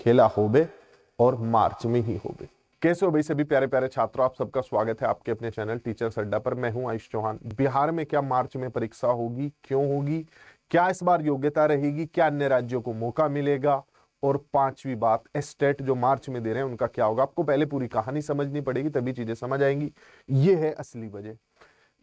खेला होबे और मार्च में ही होबे कैसे हो भाई सभी प्यारे प्यारे छात्रों आप सबका स्वागत है आपके अपने चैनल टीचर अड्डा पर मैं हूं आयुष चौहान बिहार में क्या मार्च में परीक्षा होगी क्यों होगी क्या इस बार योग्यता रहेगी क्या अन्य राज्यों को मौका मिलेगा और पांचवी बात एस्टेट जो मार्च में दे रहे हैं उनका क्या होगा आपको पहले पूरी कहानी समझनी पड़ेगी तभी चीजें समझ आएंगी ये है असली वजह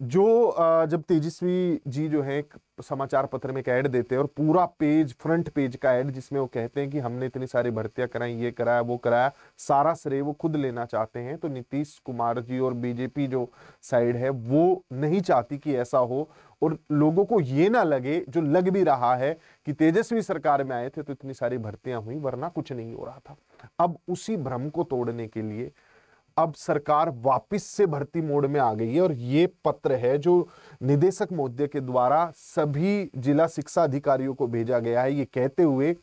जो जब तेजस्वी जी जो है समाचार पत्र में एक ऐड देते हैं और पूरा पेज फ्रंट पेज का ऐड जिसमें वो कहते हैं कि हमने इतनी सारी भर्तियां कराई ये कराया वो कराया सारा श्रेय वो खुद लेना चाहते हैं तो नीतीश कुमार जी और बीजेपी जो साइड है वो नहीं चाहती कि ऐसा हो और लोगों को ये ना लगे जो लग भी रहा है कि तेजस्वी सरकार में आए थे तो इतनी सारी भर्तियां हुई वरना कुछ नहीं हो रहा था अब उसी भ्रम को तोड़ने के लिए अब सरकार वापस से भर्ती मोड में आ गई है और ये पत्र है जो निदेशक महोदय के द्वारा सभी जिला शिक्षा अधिकारियों को भेजा गया है ये कहते हुए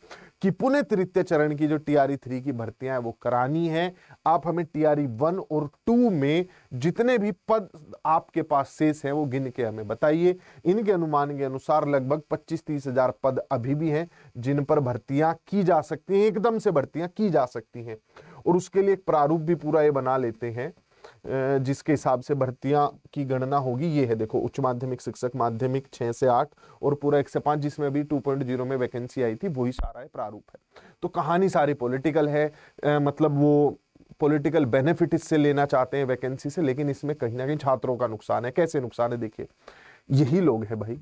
कि पुनः तृतीय चरण की जो टी आर थ्री की भर्तियां हैं वो करानी है आप हमें टी आर वन और टू में जितने भी पद आपके पास शेष हैं वो गिन के हमें बताइए इनके अनुमान के अनुसार लगभग पच्चीस तीस हजार पद अभी भी हैं जिन पर भर्तियां की जा सकती हैं एकदम से भर्तियां की जा सकती हैं और उसके लिए एक प्रारूप भी पूरा ये बना लेते हैं जिसके हिसाब से भर्तियां की गणना होगी ये है देखो उच्च माध्यमिक शिक्षक माध्यमिक छह से आठ और पूरा एक से पांच जिसमें अभी टू पॉइंट जीरो में वैकेंसी आई थी वही सारा है प्रारूप है तो कहानी सारी पॉलिटिकल है मतलब वो पॉलिटिकल बेनिफिट इससे लेना चाहते हैं वैकेंसी से लेकिन इसमें कहीं ना कहीं छात्रों का नुकसान है कैसे नुकसान है देखिए यही लोग है भाई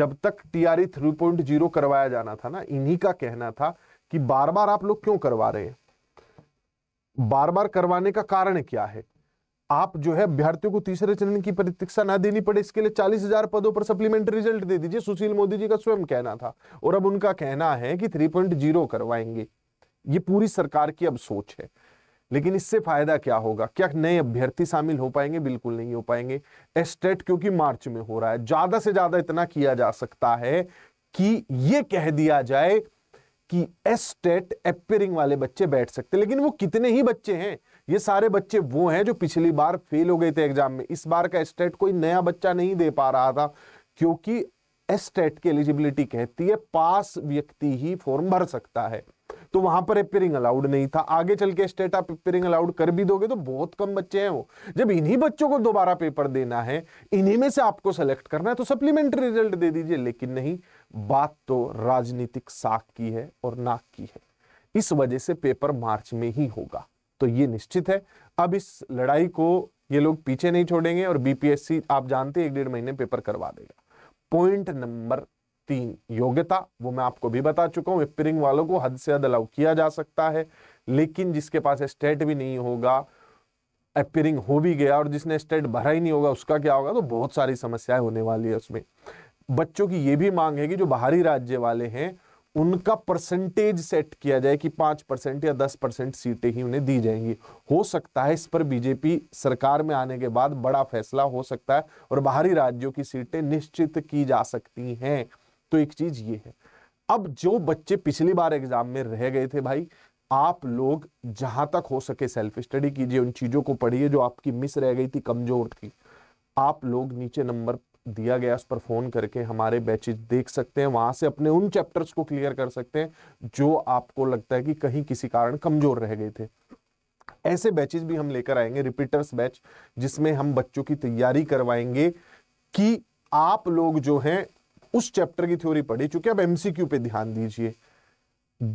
जब तक टीआरई 3.0 e करवाया जाना था ना इन्हीं का कहना था कि बार बार आप लोग क्यों करवा रहे हैं बार बार करवाने का कारण क्या है आप जो है अभ्यर्थियों को तीसरे चरण की प्रतीक्षा ना देनी पड़े इसके लिए चालीस हजार पदों पर सप्लीमेंट्री रिजल्ट दे दीजिए सुशील मोदी जी का स्वयं कहना था और अब उनका कहना है कि 3.0 करवाएंगे ये पूरी सरकार की अब सोच है लेकिन इससे फायदा क्या होगा क्या नए अभ्यर्थी शामिल हो पाएंगे बिल्कुल नहीं हो पाएंगे एस्टेट e क्योंकि मार्च में हो रहा है ज्यादा से ज्यादा इतना किया जा सकता है कि यह कह दिया जाए कि एस्टेट अपेयरिंग वाले बच्चे बैठ सकते लेकिन वो कितने ही बच्चे हैं ये सारे बच्चे वो हैं जो पिछली बार फेल हो गए थे एग्जाम में इस बार का एस्टेट कोई नया बच्चा नहीं दे पा रहा था क्योंकि एस्टेट की एलिजिबिलिटी कहती है पास व्यक्ति ही फॉर्म भर सकता है तो वहां पर अपियरिंग अलाउड नहीं था आगे चल के स्टेट आप अपियरिंग अलाउड कर भी दोगे तो बहुत कम बच्चे हैं वो जब इन्हीं बच्चों को दोबारा पेपर देना है इन्हीं में से आपको सेलेक्ट करना है तो सप्लीमेंट्री रिजल्ट दे दीजिए लेकिन नहीं बात तो राजनीतिक साख की है और नाक की है इस वजह से पेपर मार्च में ही होगा तो ये निश्चित है अब इस लड़ाई को ये लोग पीछे नहीं छोड़ेंगे और बीपीएससी आप जानते हैं एक डेढ़ महीने पेपर करवा देगा पॉइंट नंबर तीन योग्यता वो मैं आपको भी बता चुका हूँ विपरिंग वालों को हद से हद अलाउ किया जा सकता है लेकिन जिसके पास स्टेट भी नहीं होगा अपीयरिंग हो भी गया और जिसने स्टेट भरा ही नहीं होगा उसका क्या होगा तो बहुत सारी समस्याएं होने वाली है उसमें बच्चों की ये भी मांग है कि जो बाहरी राज्य वाले हैं उनका परसेंटेज सेट किया जाए कि पांच परसेंट या दस परसेंट सीटें ही उन्हें दी जाएंगी हो सकता है इस पर बीजेपी सरकार में आने के बाद बड़ा फैसला हो सकता है और बाहरी राज्यों की सीटें निश्चित की जा सकती हैं तो एक चीज ये है अब जो बच्चे पिछली बार एग्जाम में रह गए थे भाई आप लोग जहां तक हो सके सेल्फ स्टडी कीजिए उन चीजों को पढ़िए जो आपकी मिस रह गई थी कमजोर थी आप लोग नीचे नंबर दिया गया उस पर फोन करके हमारे बैचेज देख सकते हैं वहां से अपने उन चैप्टर्स को क्लियर कर सकते हैं जो आपको लगता है कि कहीं किसी कारण कमजोर रह गए थे ऐसे बैचेज भी हम लेकर आएंगे रिपीटर्स बैच जिसमें हम बच्चों की तैयारी करवाएंगे कि आप लोग जो हैं उस चैप्टर की थ्योरी पढ़ी चूंकि अब एमसीक्यू पे ध्यान दीजिए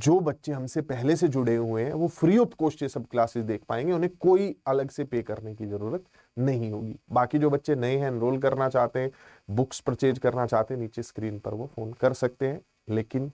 जो बच्चे हमसे पहले से जुड़े हुए हैं वो फ्री ऑफ कॉस्ट ये सब क्लासेस देख पाएंगे उन्हें कोई अलग से पे करने की ज़रूरत नहीं होगी बाकी जो बच्चे नए हैं एनरोल करना चाहते हैं बुक्स परचेज करना चाहते हैं नीचे स्क्रीन पर वो फ़ोन कर सकते हैं लेकिन